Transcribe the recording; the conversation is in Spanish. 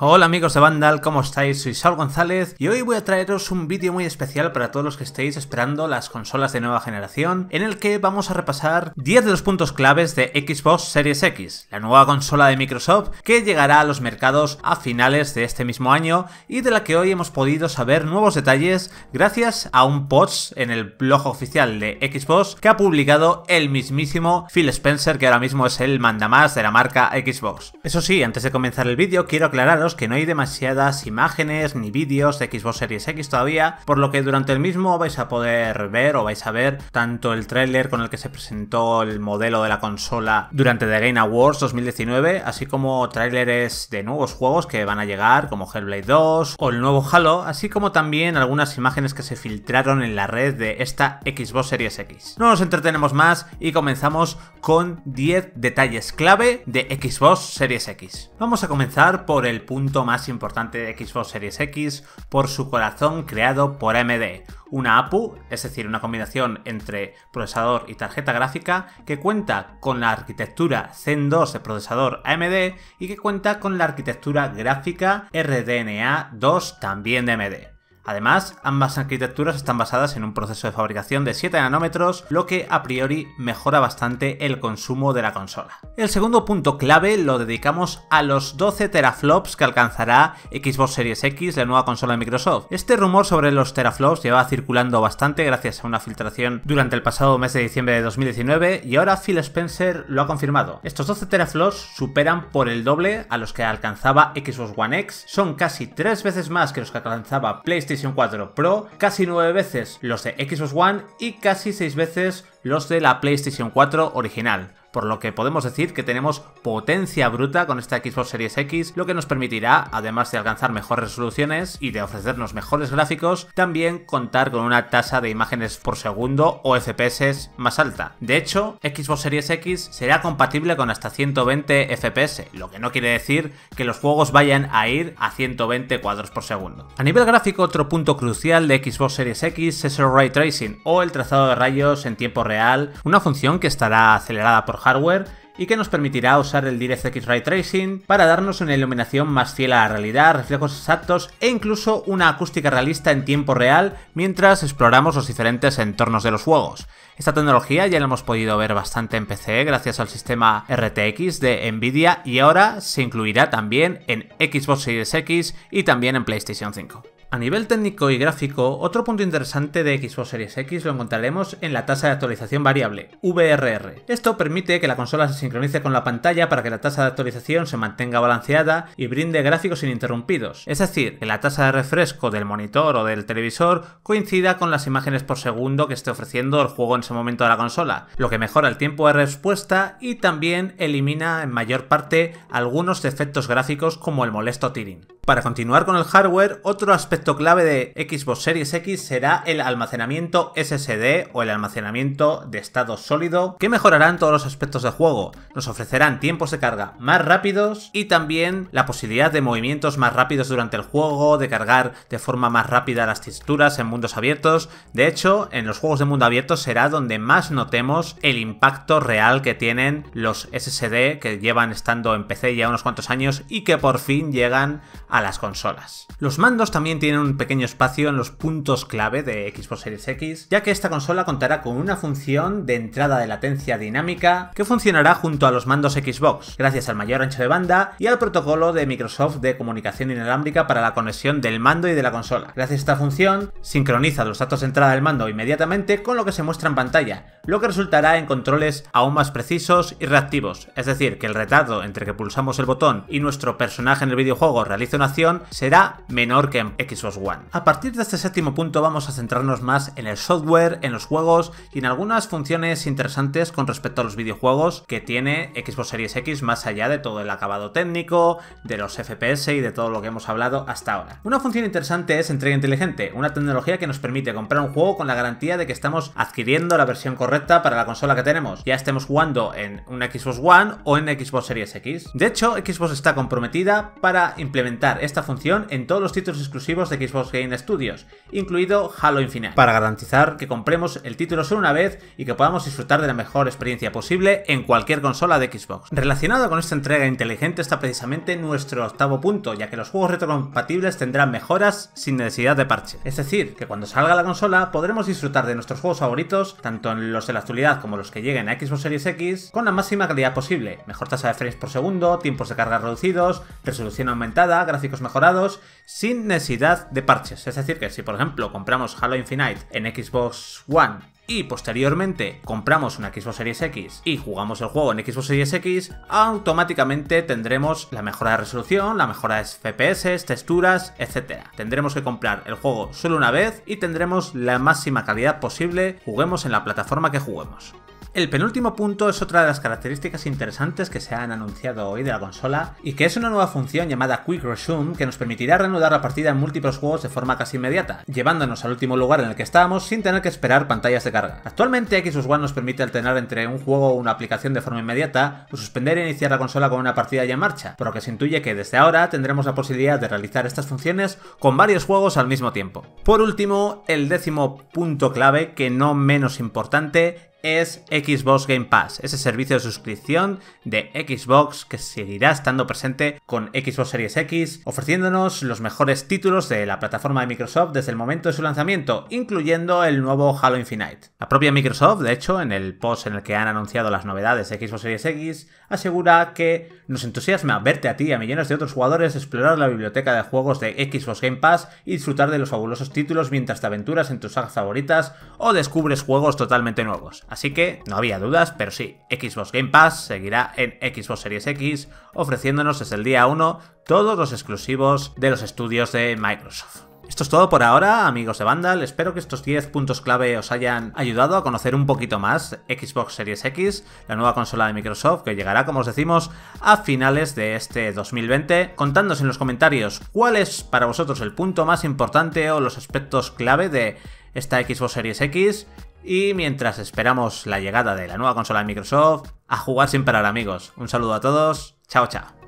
Hola amigos de Vandal, ¿cómo estáis? Soy Saul González y hoy voy a traeros un vídeo muy especial para todos los que estéis esperando las consolas de nueva generación, en el que vamos a repasar 10 de los puntos claves de Xbox Series X, la nueva consola de Microsoft que llegará a los mercados a finales de este mismo año y de la que hoy hemos podido saber nuevos detalles gracias a un post en el blog oficial de Xbox que ha publicado el mismísimo Phil Spencer, que ahora mismo es el mandamás de la marca Xbox. Eso sí, antes de comenzar el vídeo quiero aclararos que no hay demasiadas imágenes ni vídeos de Xbox Series X todavía, por lo que durante el mismo vais a poder ver o vais a ver tanto el tráiler con el que se presentó el modelo de la consola durante The Game Awards 2019, así como tráileres de nuevos juegos que van a llegar como Hellblade 2 o el nuevo Halo, así como también algunas imágenes que se filtraron en la red de esta Xbox Series X. No nos entretenemos más y comenzamos con 10 detalles clave de Xbox Series X. Vamos a comenzar por el punto punto más importante de Xbox Series X por su corazón creado por AMD, una APU, es decir, una combinación entre procesador y tarjeta gráfica que cuenta con la arquitectura Zen 2 de procesador AMD y que cuenta con la arquitectura gráfica RDNA 2 también de AMD. Además, ambas arquitecturas están basadas en un proceso de fabricación de 7 nanómetros, lo que a priori mejora bastante el consumo de la consola. El segundo punto clave lo dedicamos a los 12 teraflops que alcanzará Xbox Series X, la nueva consola de Microsoft. Este rumor sobre los teraflops lleva circulando bastante gracias a una filtración durante el pasado mes de diciembre de 2019 y ahora Phil Spencer lo ha confirmado. Estos 12 teraflops superan por el doble a los que alcanzaba Xbox One X, son casi tres veces más que los que alcanzaba PlayStation 4 Pro, casi 9 veces los de Xbox One y casi 6 veces los de la PlayStation 4 original por lo que podemos decir que tenemos potencia bruta con esta Xbox Series X, lo que nos permitirá, además de alcanzar mejores resoluciones y de ofrecernos mejores gráficos, también contar con una tasa de imágenes por segundo o FPS más alta. De hecho, Xbox Series X será compatible con hasta 120 FPS, lo que no quiere decir que los juegos vayan a ir a 120 cuadros por segundo. A nivel gráfico, otro punto crucial de Xbox Series X es el Ray Tracing o el trazado de rayos en tiempo real, una función que estará acelerada por hardware y que nos permitirá usar el DirectX Ray Tracing para darnos una iluminación más fiel a la realidad, reflejos exactos e incluso una acústica realista en tiempo real mientras exploramos los diferentes entornos de los juegos. Esta tecnología ya la hemos podido ver bastante en PC gracias al sistema RTX de Nvidia y ahora se incluirá también en Xbox Series X y también en PlayStation 5. A nivel técnico y gráfico, otro punto interesante de Xbox Series X lo encontraremos en la tasa de actualización variable, VRR. Esto permite que la consola se sincronice con la pantalla para que la tasa de actualización se mantenga balanceada y brinde gráficos ininterrumpidos, es decir, que la tasa de refresco del monitor o del televisor coincida con las imágenes por segundo que esté ofreciendo el juego en ese momento de la consola, lo que mejora el tiempo de respuesta y también elimina en mayor parte algunos defectos gráficos como el molesto tearing. Para continuar con el hardware, otro aspecto clave de Xbox Series X será el almacenamiento SSD o el almacenamiento de estado sólido, que mejorarán todos los aspectos del juego. Nos ofrecerán tiempos de carga más rápidos y también la posibilidad de movimientos más rápidos durante el juego, de cargar de forma más rápida las texturas en mundos abiertos. De hecho, en los juegos de mundo abierto será donde más notemos el impacto real que tienen los SSD que llevan estando en PC ya unos cuantos años y que por fin llegan a las consolas. Los mandos también tienen un pequeño espacio en los puntos clave de Xbox Series X, ya que esta consola contará con una función de entrada de latencia dinámica que funcionará junto a los mandos Xbox, gracias al mayor ancho de banda y al protocolo de Microsoft de comunicación inalámbrica para la conexión del mando y de la consola. Gracias a esta función, sincroniza los datos de entrada del mando inmediatamente con lo que se muestra en pantalla, lo que resultará en controles aún más precisos y reactivos, es decir, que el retardo entre que pulsamos el botón y nuestro personaje en el videojuego realiza una será menor que en Xbox One. A partir de este séptimo punto vamos a centrarnos más en el software, en los juegos y en algunas funciones interesantes con respecto a los videojuegos que tiene Xbox Series X más allá de todo el acabado técnico, de los FPS y de todo lo que hemos hablado hasta ahora. Una función interesante es entrega inteligente, una tecnología que nos permite comprar un juego con la garantía de que estamos adquiriendo la versión correcta para la consola que tenemos, ya estemos jugando en un Xbox One o en Xbox Series X. De hecho, Xbox está comprometida para implementar esta función en todos los títulos exclusivos de Xbox Game Studios, incluido Halo Infinite, para garantizar que compremos el título solo una vez y que podamos disfrutar de la mejor experiencia posible en cualquier consola de Xbox. Relacionado con esta entrega inteligente está precisamente nuestro octavo punto, ya que los juegos retrocompatibles tendrán mejoras sin necesidad de parche. Es decir, que cuando salga la consola podremos disfrutar de nuestros juegos favoritos, tanto en los de la actualidad como los que lleguen a Xbox Series X, con la máxima calidad posible, mejor tasa de frames por segundo, tiempos de carga reducidos, resolución aumentada, gráficos mejorados sin necesidad de parches. Es decir, que si por ejemplo compramos Halo Infinite en Xbox One y posteriormente compramos una Xbox Series X y jugamos el juego en Xbox Series X, automáticamente tendremos la mejora de resolución, la mejora de FPS, texturas, etcétera. Tendremos que comprar el juego solo una vez y tendremos la máxima calidad posible, juguemos en la plataforma que juguemos. El penúltimo punto es otra de las características interesantes que se han anunciado hoy de la consola y que es una nueva función llamada Quick Resume que nos permitirá reanudar la partida en múltiples juegos de forma casi inmediata, llevándonos al último lugar en el que estábamos sin tener que esperar pantallas de carga. Actualmente Xbox One nos permite alternar entre un juego o una aplicación de forma inmediata o suspender e iniciar la consola con una partida ya en marcha, por lo que se intuye que desde ahora tendremos la posibilidad de realizar estas funciones con varios juegos al mismo tiempo. Por último, el décimo punto clave, que no menos importante, es Xbox Game Pass, ese servicio de suscripción de Xbox que seguirá estando presente con Xbox Series X, ofreciéndonos los mejores títulos de la plataforma de Microsoft desde el momento de su lanzamiento, incluyendo el nuevo Halo Infinite. La propia Microsoft, de hecho, en el post en el que han anunciado las novedades de Xbox Series X, asegura que nos entusiasma verte a ti y a millones de otros jugadores explorar la biblioteca de juegos de Xbox Game Pass y disfrutar de los fabulosos títulos mientras te aventuras en tus sagas favoritas o descubres juegos totalmente nuevos. Así que no había dudas, pero sí, Xbox Game Pass seguirá en Xbox Series X, ofreciéndonos desde el día 1 todos los exclusivos de los estudios de Microsoft. Esto es todo por ahora, amigos de Vandal. Espero que estos 10 puntos clave os hayan ayudado a conocer un poquito más Xbox Series X, la nueva consola de Microsoft que llegará, como os decimos, a finales de este 2020. Contadnos en los comentarios cuál es para vosotros el punto más importante o los aspectos clave de esta Xbox Series X y mientras esperamos la llegada de la nueva consola de Microsoft, a jugar sin parar amigos. Un saludo a todos, chao chao.